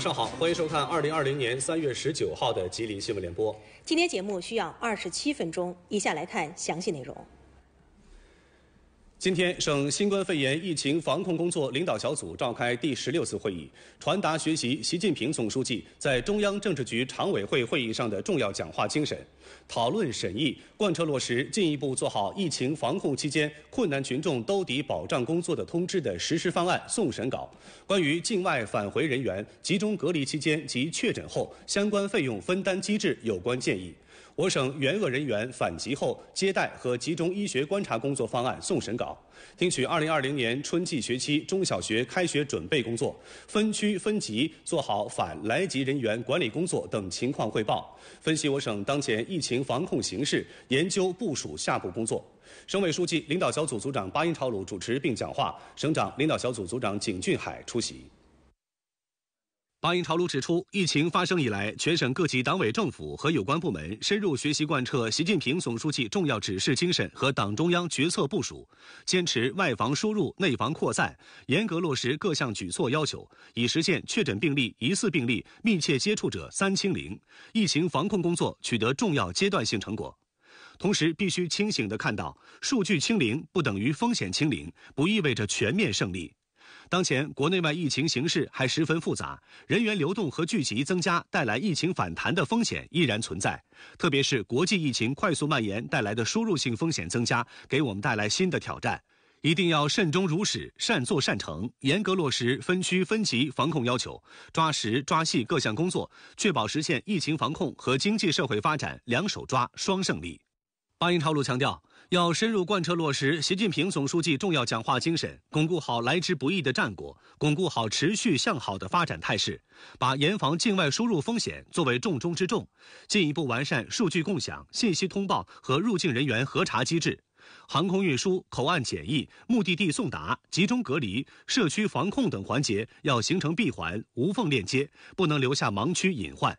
上好，欢迎收看二零二零年三月十九号的吉林新闻联播。今天节目需要二十七分钟，以下来看详细内容。今天，省新冠肺炎疫情防控工作领导小组召开第十六次会议，传达学习习近平总书记在中央政治局常委会会议上的重要讲话精神，讨论审议贯彻落实进一步做好疫情防控期间困难群众兜底保障工作的通知的实施方案送审稿，关于境外返回人员集中隔离期间及确诊后相关费用分担机制有关建议。我省援鄂人员返籍后接待和集中医学观察工作方案送审稿，听取2020年春季学期中小学开学准备工作，分区分级做好返来籍人员管理工作等情况汇报，分析我省当前疫情防控形势，研究部署下步工作。省委书记领导小组组长巴音朝鲁主持并讲话，省长领导小组组长景俊海出席。巴音朝鲁指出，疫情发生以来，全省各级党委政府和有关部门深入学习贯彻习近平总书记重要指示精神和党中央决策部署，坚持外防输入、内防扩散，严格落实各项举措要求，以实现确诊病例、疑似病例、密切接触者“三清零”，疫情防控工作取得重要阶段性成果。同时，必须清醒地看到，数据清零不等于风险清零，不意味着全面胜利。当前国内外疫情形势还十分复杂，人员流动和聚集增加带来疫情反弹的风险依然存在，特别是国际疫情快速蔓延带来的输入性风险增加，给我们带来新的挑战。一定要慎终如始，善作善成，严格落实分区分级防控要求，抓实抓细各项工作，确保实现疫情防控和经济社会发展两手抓、双胜利。巴音朝鲁强调。要深入贯彻落实习近平总书记重要讲话精神，巩固好来之不易的战果，巩固好持续向好的发展态势，把严防境外输入风险作为重中之重，进一步完善数据共享、信息通报和入境人员核查机制，航空运输、口岸检疫、目的地送达、集中隔离、社区防控等环节要形成闭环、无缝链接，不能留下盲区隐患。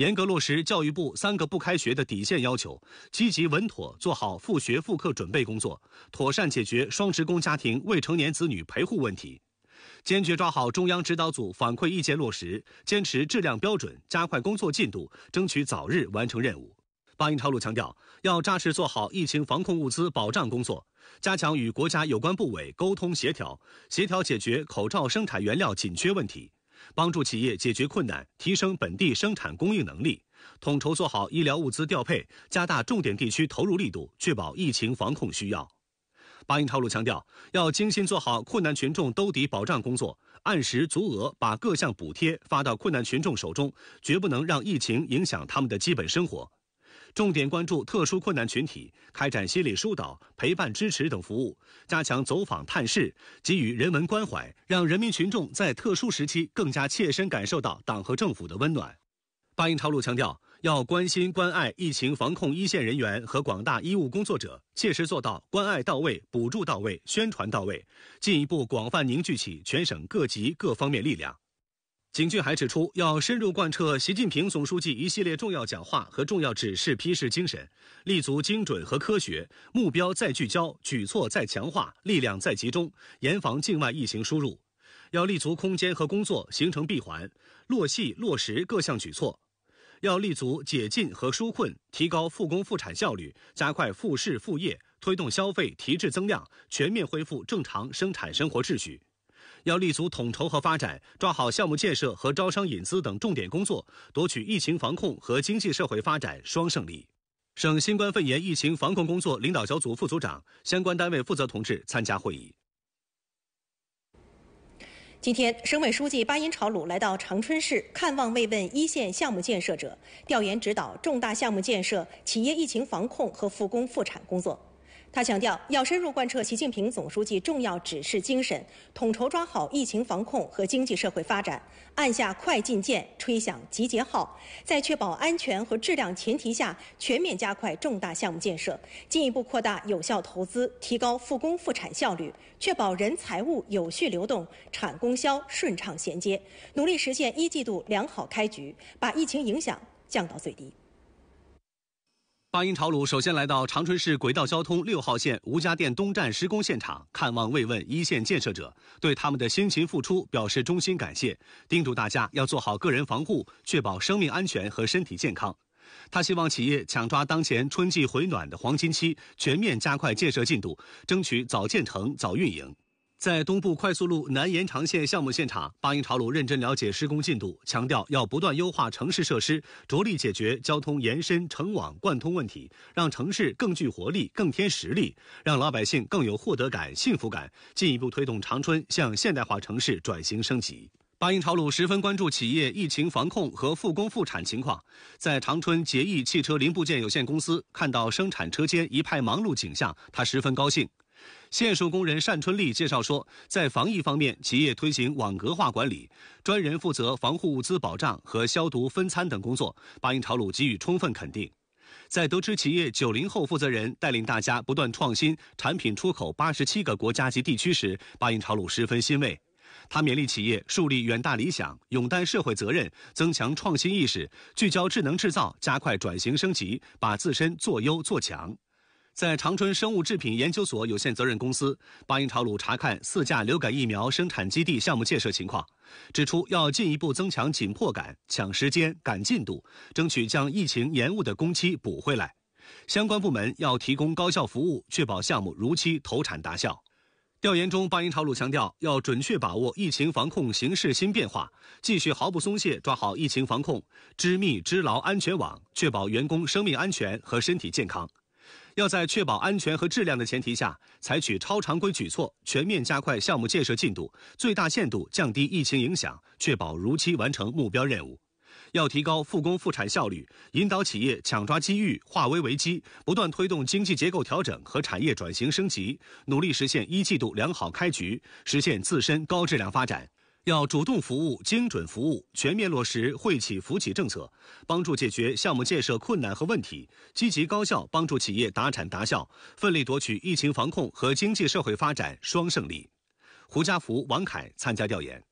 严格落实教育部“三个不开学”的底线要求，积极稳妥做好复学复课准备工作，妥善解决双职工家庭未成年子女陪护问题，坚决抓好中央指导组反馈意见落实，坚持质量标准，加快工作进度，争取早日完成任务。巴音朝鲁强调，要扎实做好疫情防控物资保障工作，加强与国家有关部委沟通协调，协调解决口罩生产原料紧缺问题。帮助企业解决困难，提升本地生产供应能力，统筹做好医疗物资调配，加大重点地区投入力度，确保疫情防控需要。巴音朝鲁强调，要精心做好困难群众兜底保障工作，按时足额把各项补贴发到困难群众手中，绝不能让疫情影响他们的基本生活。重点关注特殊困难群体，开展心理疏导、陪伴支持等服务，加强走访探视，给予人文关怀，让人民群众在特殊时期更加切身感受到党和政府的温暖。巴音朝鲁强调，要关心关爱疫情防控一线人员和广大医务工作者，切实做到关爱到位、补助到位、宣传到位，进一步广泛凝聚起全省各级各方面力量。景俊还指出，要深入贯彻习近平总书记一系列重要讲话和重要指示批示精神，立足精准和科学，目标再聚焦，举措再强化，力量再集中，严防境外疫情输入。要立足空间和工作，形成闭环，落细落实各项举措。要立足解禁和纾困，提高复工复产效率，加快复市复业，推动消费提质增量，全面恢复正常生产生活秩序。要立足统筹和发展，抓好项目建设和招商引资等重点工作，夺取疫情防控和经济社会发展双胜利。省新冠肺炎疫情防控工作领导小组副组长、相关单位负责同志参加会议。今天，省委书记巴音朝鲁来到长春市，看望慰问一线项目建设者，调研指导重大项目建设、企业疫情防控和复工复产工作。他强调，要深入贯彻习近平总书记重要指示精神，统筹抓好疫情防控和经济社会发展，按下快进键，吹响集结号，在确保安全和质量前提下，全面加快重大项目建设，进一步扩大有效投资，提高复工复产效率，确保人财物有序流动，产供销顺畅衔接，努力实现一季度良好开局，把疫情影响降到最低。巴音朝鲁首先来到长春市轨道交通六号线吴家店东站施工现场，看望慰问一线建设者，对他们的辛勤付出表示衷心感谢，叮嘱大家要做好个人防护，确保生命安全和身体健康。他希望企业抢抓当前春季回暖的黄金期，全面加快建设进度，争取早建成、早运营。在东部快速路南延长线项目现场，巴音朝鲁认真了解施工进度，强调要不断优化城市设施，着力解决交通延伸、成网贯通问题，让城市更具活力、更添实力，让老百姓更有获得感、幸福感，进一步推动长春向现代化城市转型升级。巴音朝鲁十分关注企业疫情防控和复工复产情况，在长春捷易汽车零部件有限公司看到生产车间一派忙碌景象，他十分高兴。线束工人单春丽介绍说，在防疫方面，企业推行网格化管理，专人负责防护物资保障和消毒分餐等工作。巴音朝鲁给予充分肯定。在得知企业九零后负责人带领大家不断创新，产品出口八十七个国家及地区时，巴音朝鲁十分欣慰。他勉励企业树立远大理想，勇担社会责任，增强创新意识，聚焦智能制造，加快转型升级，把自身做优做强。在长春生物制品研究所有限责任公司巴音朝鲁查看四价流感疫苗生产基地项目建设情况，指出要进一步增强紧迫感，抢时间、赶进度，争取将疫情延误的工期补回来。相关部门要提供高效服务，确保项目如期投产达效。调研中，巴音朝鲁强调，要准确把握疫情防控形势新变化，继续毫不松懈抓好疫情防控，织密织牢安全网，确保员工生命安全和身体健康。要在确保安全和质量的前提下，采取超常规举措，全面加快项目建设进度，最大限度降低疫情影响，确保如期完成目标任务。要提高复工复产效率，引导企业抢抓机遇、化危为机，不断推动经济结构调整和产业转型升级，努力实现一季度良好开局，实现自身高质量发展。要主动服务、精准服务，全面落实惠企扶企政策，帮助解决项目建设困难和问题，积极高效帮助企业达产达效，奋力夺取疫情防控和经济社会发展双胜利。胡家福、王凯参加调研。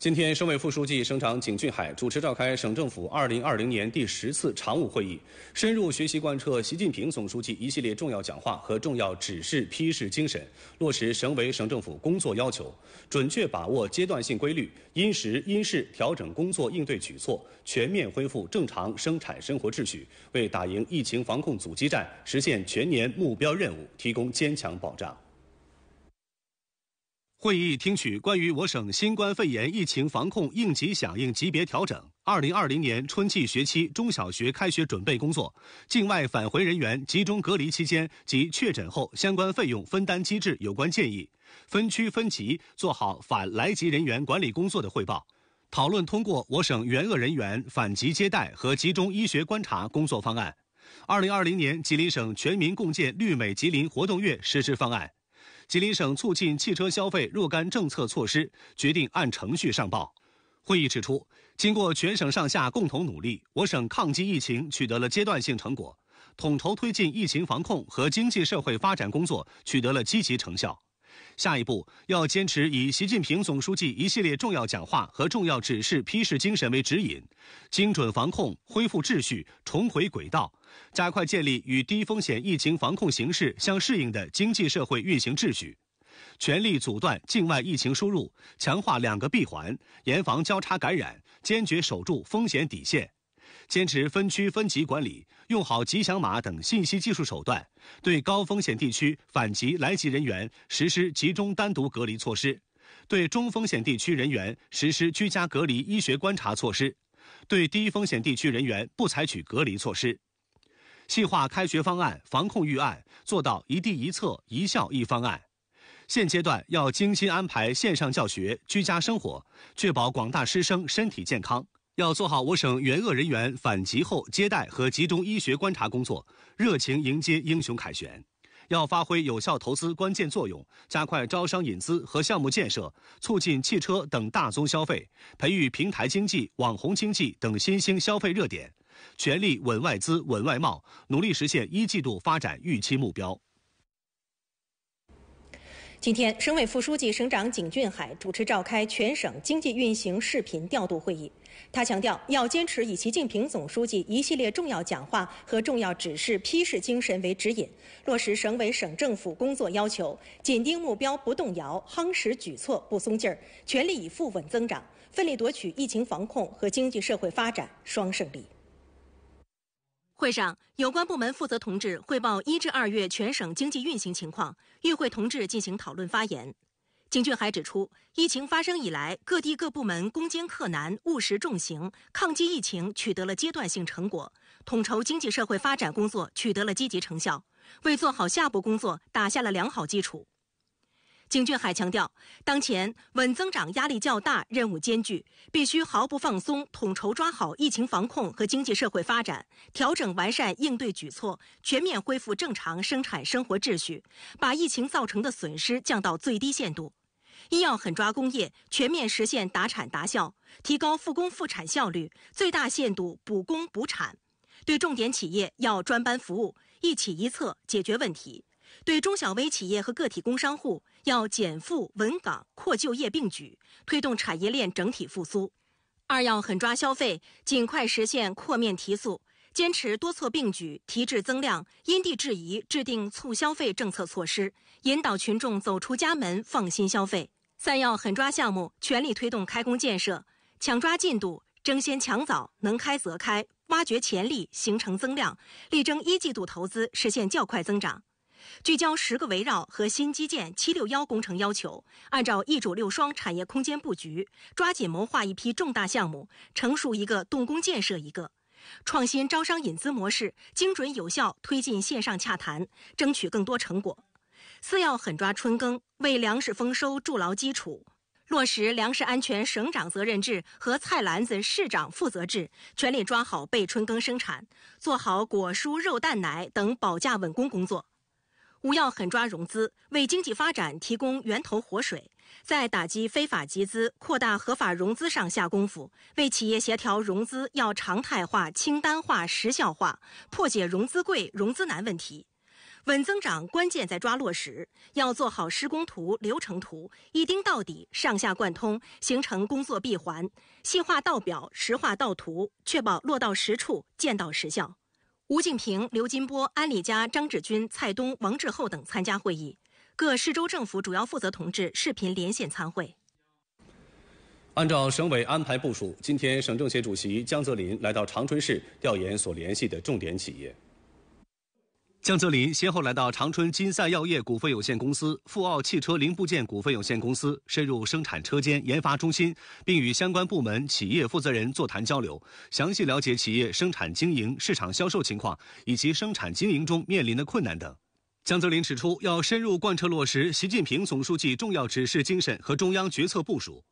今天，省委副书记、省长景俊海主持召开省政府二零二零年第十次常务会议，深入学习贯彻习近平总书记一系列重要讲话和重要指示批示精神，落实省委省政府工作要求，准确把握阶段性规律，因时因势调整工作应对举措，全面恢复正常生产生活秩序，为打赢疫情防控阻击战、实现全年目标任务提供坚强保障。会议听取关于我省新冠肺炎疫情防控应急响应级别调整、二零二零年春季学期中小学开学准备工作、境外返回人员集中隔离期间及确诊后相关费用分担机制有关建议、分区分级做好返来籍人员管理工作的汇报，讨论通过我省援鄂人员返籍接待和集中医学观察工作方案、二零二零年吉林省全民共建绿美吉林活动月实施方案。吉林省促进汽车消费若干政策措施决定按程序上报。会议指出，经过全省上下共同努力，我省抗击疫情取得了阶段性成果，统筹推进疫情防控和经济社会发展工作取得了积极成效。下一步，要坚持以习近平总书记一系列重要讲话和重要指示批示精神为指引，精准防控，恢复秩序，重回轨道。加快建立与低风险疫情防控形势相适应的经济社会运行秩序，全力阻断境外疫情输入，强化两个闭环，严防交叉感染，坚决守住风险底线。坚持分区分级管理，用好吉祥码等信息技术手段，对高风险地区返吉来吉人员实施集中单独隔离措施，对中风险地区人员实施居家隔离医学观察措施，对低风险地区人员不采取隔离措施。细化开学方案、防控预案，做到一地一策、一校一方案。现阶段要精心安排线上教学、居家生活，确保广大师生身体健康。要做好我省援鄂人员返籍后接待和集中医学观察工作，热情迎接英雄凯旋。要发挥有效投资关键作用，加快招商引资和项目建设，促进汽车等大宗消费，培育平台经济、网红经济等新兴消费热点。全力稳外资、稳外贸，努力实现一季度发展预期目标。今天，省委副书记、省长景俊海主持召开全省经济运行视频调度会议，他强调，要坚持以习近平总书记一系列重要讲话和重要指示批示精神为指引，落实省委、省政府工作要求，紧盯目标不动摇，夯实举措不松劲儿，全力以赴稳增长，奋力夺取疫情防控和经济社会发展双胜利。会上，有关部门负责同志汇报一至二月全省经济运行情况，与会同志进行讨论发言。景俊海指出，疫情发生以来，各地各部门攻坚克难、务实重行，抗击疫情取得了阶段性成果，统筹经济社会发展工作取得了积极成效，为做好下步工作打下了良好基础。景俊海强调，当前稳增长压力较大，任务艰巨，必须毫不放松统筹抓好疫情防控和经济社会发展，调整完善应对举措，全面恢复正常生产生活秩序，把疫情造成的损失降到最低限度。一要狠抓工业，全面实现达产达效，提高复工复产效率，最大限度补工补产。对重点企业要专班服务，一起一策解决问题。对中小微企业和个体工商户，要减负稳岗扩就业并举，推动产业链整体复苏。二要狠抓消费，尽快实现扩面提速，坚持多措并举提质增量，因地制宜制定促消费政策措施，引导群众走出家门放心消费。三要狠抓项目，全力推动开工建设，抢抓进度，争先抢早，能开则开，挖掘潜力，形成增量，力争一季度投资实现较快增长。聚焦十个围绕和新基建“七六幺”工程要求，按照“一主六双”产业空间布局，抓紧谋划一批重大项目，成熟一个动工建设一个；创新招商引资模式，精准有效推进线上洽谈，争取更多成果。四要狠抓春耕，为粮食丰收筑牢基础，落实粮食安全省长责任制和菜篮子市长负责制，全力抓好备春耕生产，做好果蔬、肉蛋奶等保价稳供工作。五要狠抓融资，为经济发展提供源头活水；在打击非法集资、扩大合法融资上下功夫，为企业协调融资要常态化、清单化、时效化，破解融资贵、融资难问题。稳增长关键在抓落实，要做好施工图、流程图，一盯到底，上下贯通，形成工作闭环，细化到表，实化到图，确保落到实处，见到实效。吴敬平、刘金波、安理家、张志军、蔡东、王志厚等参加会议。各市州政府主要负责同志视频连线参会。按照省委安排部署，今天省政协主席江泽林来到长春市调研所联系的重点企业。江泽林先后来到长春金赛药业股份有限公司、富奥汽车零部件股份有限公司，深入生产车间、研发中心，并与相关部门、企业负责人座谈交流，详细了解企业生产经营、市场销售情况以及生产经营中面临的困难等。江泽林指出，要深入贯彻落实习近平总书记重要指示精神和中央决策部署。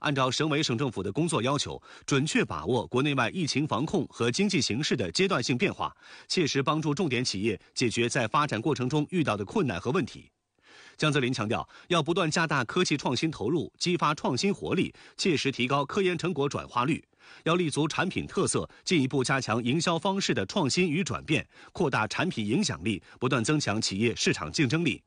按照省委省政府的工作要求，准确把握国内外疫情防控和经济形势的阶段性变化，切实帮助重点企业解决在发展过程中遇到的困难和问题。江泽林强调，要不断加大科技创新投入，激发创新活力，切实提高科研成果转化率。要立足产品特色，进一步加强营销方式的创新与转变，扩大产品影响力，不断增强企业市场竞争力。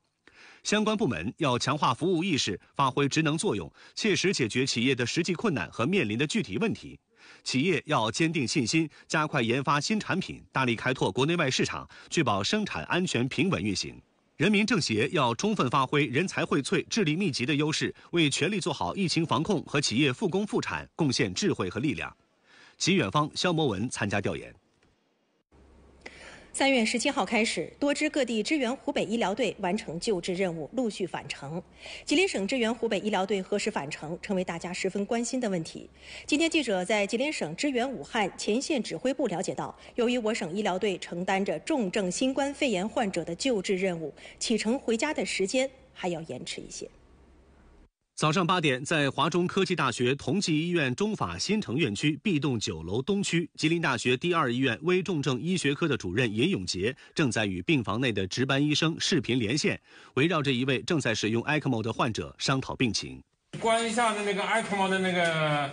相关部门要强化服务意识，发挥职能作用，切实解决企业的实际困难和面临的具体问题。企业要坚定信心，加快研发新产品，大力开拓国内外市场，确保生产安全平稳运行。人民政协要充分发挥人才荟萃、智力密集的优势，为全力做好疫情防控和企业复工复产贡献智慧和力量。齐远方、肖博文参加调研。三月十七号开始，多支各地支援湖北医疗队完成救治任务，陆续返程。吉林省支援湖北医疗队何时返程，成为大家十分关心的问题。今天，记者在吉林省支援武汉前线指挥部了解到，由于我省医疗队承担着重症新冠肺炎患者的救治任务，启程回家的时间还要延迟一些。早上八点，在华中科技大学同济医院中法新城院区 B 栋九楼东区，吉林大学第二医院危重症医学科的主任尹永杰正在与病房内的值班医生视频连线，围绕着一位正在使用 ECMO 的患者商讨病情。关一下的那个 ECMO 的那个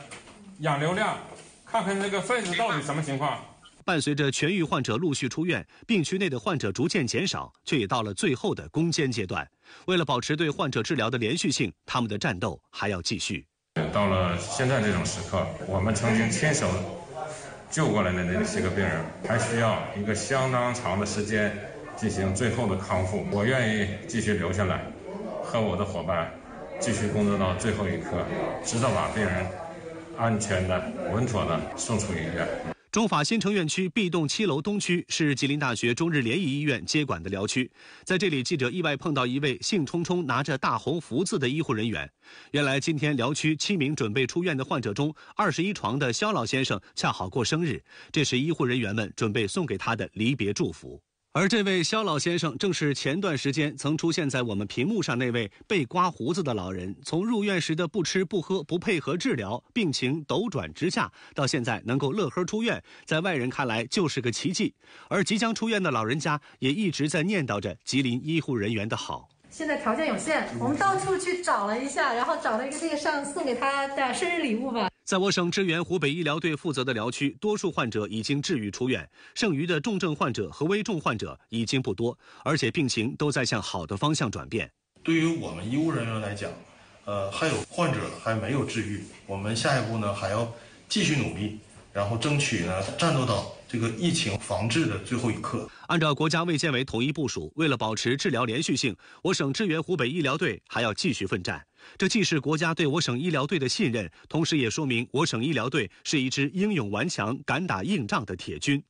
氧流量，看看那个肺子到底什么情况。伴随着痊愈患者陆续出院，病区内的患者逐渐减少，却也到了最后的攻坚阶段。为了保持对患者治疗的连续性，他们的战斗还要继续。到了现在这种时刻，我们曾经亲手救过来的那些个病人，还需要一个相当长的时间进行最后的康复。我愿意继续留下来，和我的伙伴继续工作到最后一刻，直到把病人安全的、稳妥的送出医院。中法新城院区 B 栋七楼东区是吉林大学中日联谊医院接管的疗区，在这里，记者意外碰到一位兴冲冲拿着大红福字的医护人员。原来，今天疗区七名准备出院的患者中，二十一床的肖老先生恰好过生日，这是医护人员们准备送给他的离别祝福。而这位肖老先生，正是前段时间曾出现在我们屏幕上那位被刮胡子的老人。从入院时的不吃不喝、不配合治疗，病情陡转直下，到现在能够乐呵出院，在外人看来就是个奇迹。而即将出院的老人家也一直在念叨着吉林医护人员的好。现在条件有限，我们到处去找了一下，然后找了一个个上送给他的生日礼物吧。在我省支援湖北医疗队负责的疗区，多数患者已经治愈出院，剩余的重症患者和危重患者已经不多，而且病情都在向好的方向转变。对于我们医务人员来讲，呃，还有患者还没有治愈，我们下一步呢还要继续努力，然后争取呢战斗到。这个疫情防治的最后一刻，按照国家卫健委统一部署，为了保持治疗连续性，我省支援湖北医疗队还要继续奋战。这既是国家对我省医疗队的信任，同时也说明我省医疗队是一支英勇顽强、敢打硬仗的铁军。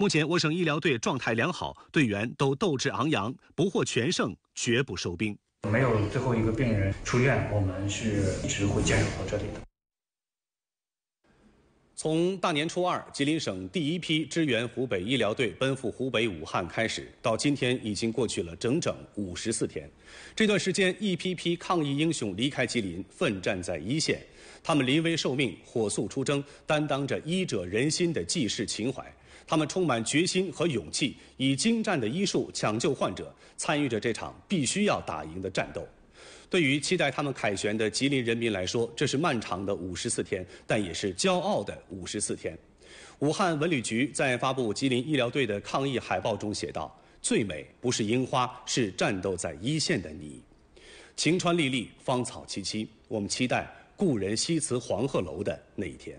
目前，我省医疗队状态良好，队员都斗志昂扬，不获全胜绝不收兵。没有最后一个病人出院，我们是一直会坚守到这里的。从大年初二，吉林省第一批支援湖北医疗队奔赴湖北武汉开始，到今天已经过去了整整五十四天。这段时间，一批批抗疫英雄离开吉林，奋战在一线。他们临危受命，火速出征，担当着医者仁心的济世情怀。他们充满决心和勇气，以精湛的医术抢救患者，参与着这场必须要打赢的战斗。对于期待他们凯旋的吉林人民来说，这是漫长的五十四天，但也是骄傲的五十四天。武汉文旅局在发布吉林医疗队的抗疫海报中写道：“最美不是樱花，是战斗在一线的你。晴川历历，芳草萋萋，我们期待故人西辞黄鹤楼的那一天。”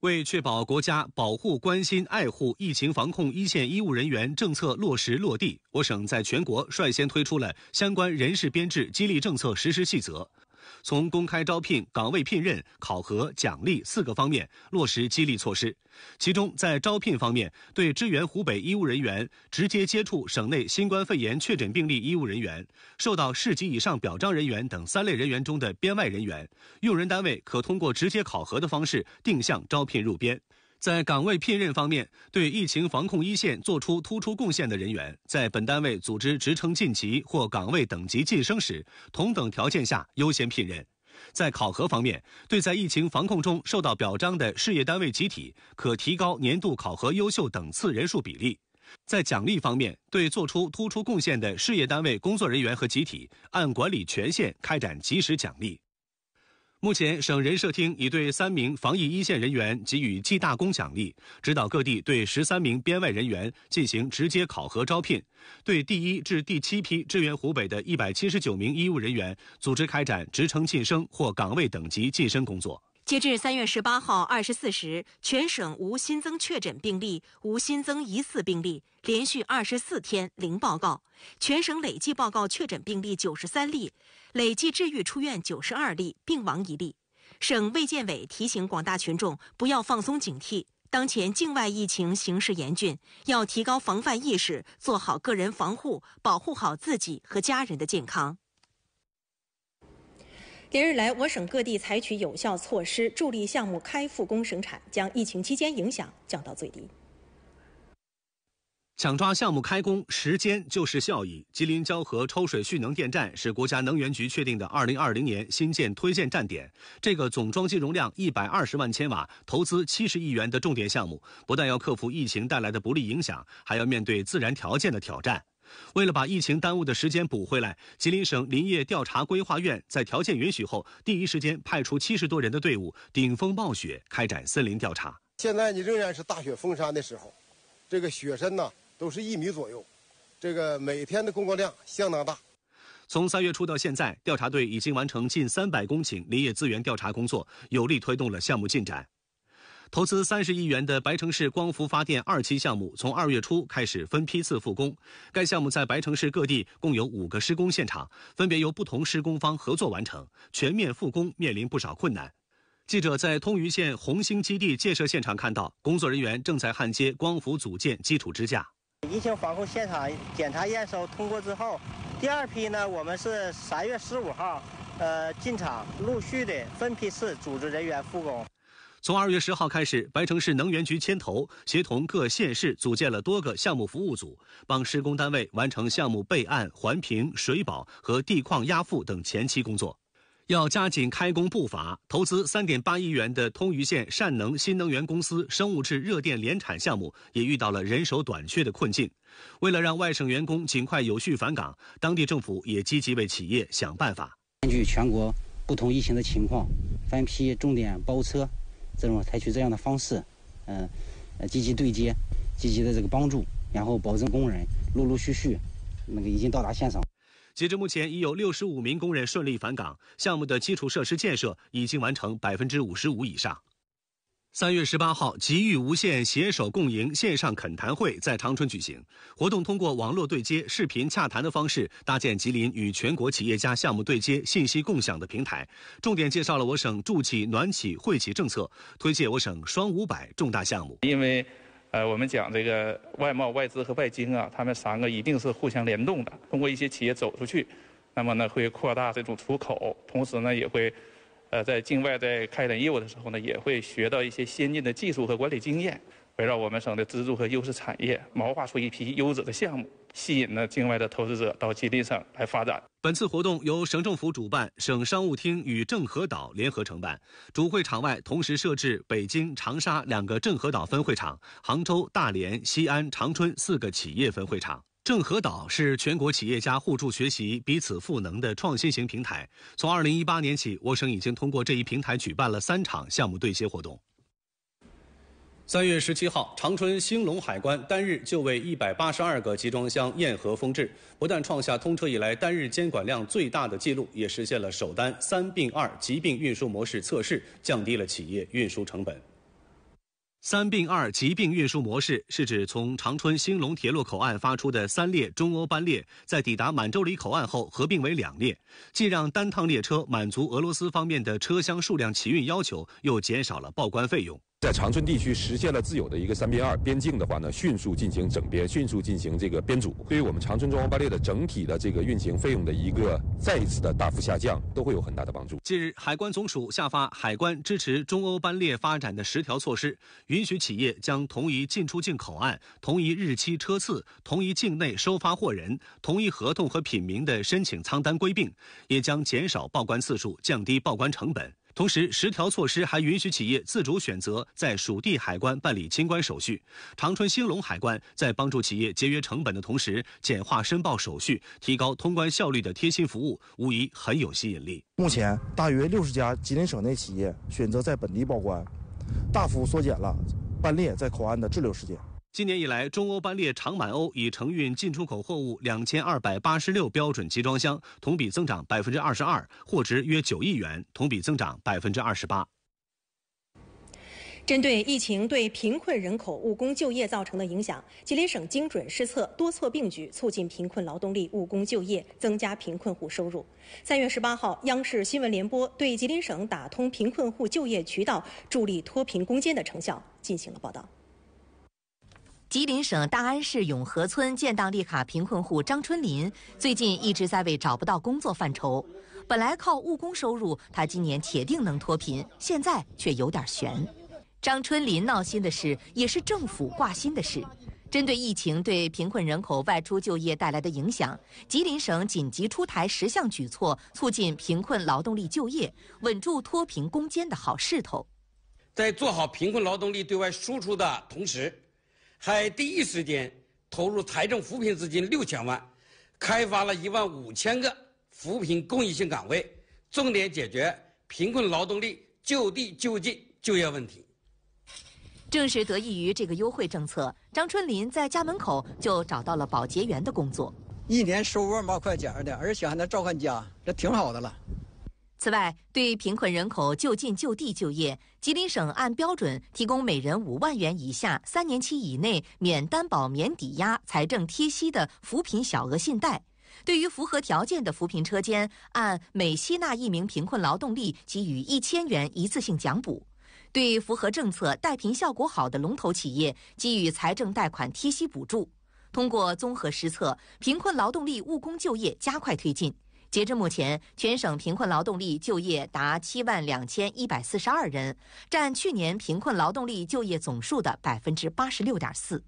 为确保国家保护、关心、爱护疫情防控一线医务人员政策落实落地，我省在全国率先推出了相关人事编制激励政策实施细则。从公开招聘、岗位聘任、考核奖励四个方面落实激励措施。其中，在招聘方面，对支援湖北医务人员、直接接触省内新冠肺炎确诊病例医务人员、受到市级以上表彰人员等三类人员中的编外人员，用人单位可通过直接考核的方式定向招聘入编。在岗位聘任方面，对疫情防控一线作出突出贡献的人员，在本单位组织职称晋级或岗位等级晋升时，同等条件下优先聘任。在考核方面，对在疫情防控中受到表彰的事业单位集体，可提高年度考核优秀等次人数比例。在奖励方面，对作出突出贡献的事业单位工作人员和集体，按管理权限开展及时奖励。目前，省人社厅已对三名防疫一线人员给予记大功奖励，指导各地对十三名编外人员进行直接考核招聘，对第一至第七批支援湖北的一百七十九名医务人员组织开展职称晋升或岗位等级晋升工作。截至三月十八号二十四时，全省无新增确诊病例，无新增疑似病例，连续二十四天零报告。全省累计报告确诊病例九十三例，累计治愈出院九十二例，病亡一例。省卫健委提醒广大群众不要放松警惕，当前境外疫情形势严峻，要提高防范意识，做好个人防护，保护好自己和家人的健康。连日来，我省各地采取有效措施，助力项目开复工生产，将疫情期间影响降到最低。抢抓项目开工，时间就是效益。吉林蛟河抽水蓄能电站是国家能源局确定的2020年新建推荐站点，这个总装机容量120万千瓦、投资70亿元的重点项目，不但要克服疫情带来的不利影响，还要面对自然条件的挑战。为了把疫情耽误的时间补回来，吉林省林业调查规划院在条件允许后，第一时间派出七十多人的队伍，顶风冒雪开展森林调查。现在你仍然是大雪封山的时候，这个雪深呢都是一米左右，这个每天的工作量相当大。从三月初到现在，调查队已经完成近三百公顷林业资源调查工作，有力推动了项目进展。投资三十亿元的白城市光伏发电二期项目，从二月初开始分批次复工。该项目在白城市各地共有五个施工现场，分别由不同施工方合作完成。全面复工面临不少困难。记者在通榆县红星基地建设现场看到，工作人员正在焊接光伏组件基础支架。疫情防控现场检查验收通过之后，第二批呢，我们是三月十五号，呃，进场陆续的分批次组织人员复工。从二月十号开始，白城市能源局牵头协同各县市组建了多个项目服务组，帮施工单位完成项目备案、环评、水保和地矿压覆等前期工作。要加紧开工步伐。投资三点八亿元的通榆县善能新能源公司生物质热电联产项目也遇到了人手短缺的困境。为了让外省员工尽快有序返岗，当地政府也积极为企业想办法。根据全国不同疫情的情况，分批重点包车。这种采取这样的方式，嗯，呃，积极对接，积极的这个帮助，然后保证工人陆陆续续，那个已经到达现场。截至目前，已有六十五名工人顺利返岗，项目的基础设施建设已经完成百分之五十五以上。三月十八号，吉域无限携手共赢线上恳谈会在长春举行。活动通过网络对接、视频洽谈的方式，搭建吉林与全国企业家项目对接、信息共享的平台。重点介绍了我省助企、暖企、惠企政策，推介我省“双五百”重大项目。因为，呃，我们讲这个外贸、外资和外经啊，他们三个一定是互相联动的。通过一些企业走出去，那么呢，会扩大这种出口，同时呢，也会。呃，在境外在开展业务的时候呢，也会学到一些先进的技术和管理经验。围绕我们省的支柱和优势产业，谋划出一批优质的项目，吸引了境外的投资者到吉林省来发展。本次活动由省政府主办，省商务厅与郑和岛联合承办。主会场外同时设置北京、长沙两个郑和岛分会场，杭州、大连、西安、长春四个企业分会场。郑和岛是全国企业家互助学习、彼此赋能的创新型平台。从二零一八年起，我省已经通过这一平台举办了三场项目对接活动。三月十七号，长春兴隆海关单日就为一百八十二个集装箱验核封制，不但创下通车以来单日监管量最大的记录，也实现了首单“三并二”疾病运输模式测试，降低了企业运输成本。三并二疾病运输模式是指从长春兴隆铁路口岸发出的三列中欧班列，在抵达满洲里口岸后合并为两列，既让单趟列车满足俄罗斯方面的车厢数量起运要求，又减少了报关费用。在长春地区实现了自有的一个三边二边境的话呢，迅速进行整编，迅速进行这个编组，对于我们长春中欧班列的整体的这个运行费用的一个再一次的大幅下降，都会有很大的帮助。近日，海关总署下发《海关支持中欧班列发展的十条措施》，允许企业将同一进出境口岸、同一日期车次、同一境内收发货人、同一合同和品名的申请仓单归并，也将减少报关次数，降低报关成本。同时，十条措施还允许企业自主选择在属地海关办理清关手续。长春兴隆海关在帮助企业节约成本的同时，简化申报手续，提高通关效率的贴心服务，无疑很有吸引力。目前，大约六十家吉林省内企业选择在本地报关，大幅缩减了班列在口岸的滞留时间。今年以来，中欧班列长满欧已承运进出口货物两千二百八十六标准集装箱，同比增长百分之二十二，货值约九亿元，同比增长百分之二十八。针对疫情对贫困人口务工就业造成的影响，吉林省精准施策，多措并举，促进贫困劳动力务工就业，增加贫困户收入。三月十八号，央视新闻联播对吉林省打通贫困户就业渠道，助力脱贫攻坚的成效进行了报道。吉林省大安市永和村建档立卡贫困户张春林最近一直在为找不到工作犯愁。本来靠务工收入，他今年铁定能脱贫，现在却有点悬。张春林闹心的事，也是政府挂心的事。针对疫情对贫困人口外出就业带来的影响，吉林省紧急出台十项举措，促进贫困劳动力就业，稳住脱贫攻坚的好势头。在做好贫困劳动力对外输出的同时。还第一时间投入财政扶贫资金六千万，开发了一万五千个扶贫公益性岗位，重点解决贫困劳动力就地就近就业问题。正是得益于这个优惠政策，张春林在家门口就找到了保洁员的工作，一年收万八块钱的，而且还能照看家，这挺好的了。此外，对贫困人口就近就地就业，吉林省按标准提供每人五万元以下、三年期以内免担保、免抵押、财政贴息的扶贫小额信贷；对于符合条件的扶贫车间，按每吸纳一名贫困劳动力给予一千元一次性奖补；对符合政策、带贫效果好的龙头企业给予财政贷款贴息补助。通过综合施策，贫困劳动力务工就业加快推进。截至目前，全省贫困劳动力就业达七万两千一百四十二人，占去年贫困劳动力就业总数的百分之八十六点四。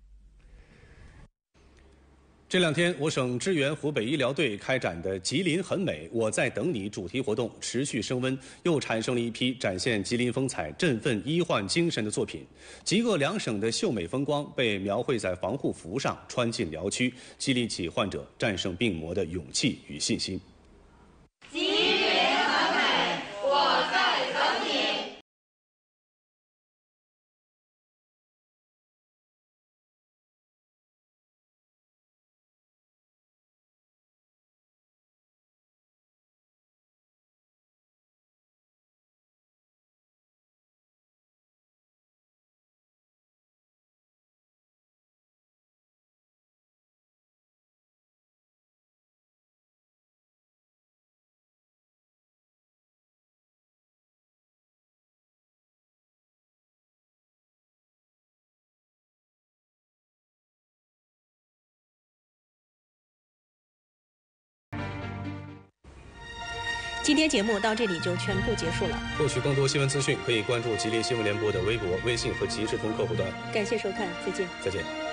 这两天，我省支援湖北医疗队开展的“吉林很美，我在等你”主题活动持续升温，又产生了一批展现吉林风采、振奋医患精神的作品。吉鄂两省的秀美风光被描绘在防护服上，穿进疗区，激励起患者战胜病魔的勇气与信心。今天节目到这里就全部结束了。获取更多新闻资讯，可以关注《吉林新闻联播》的微博、微信和极视通客户端。感谢收看，再见。再见。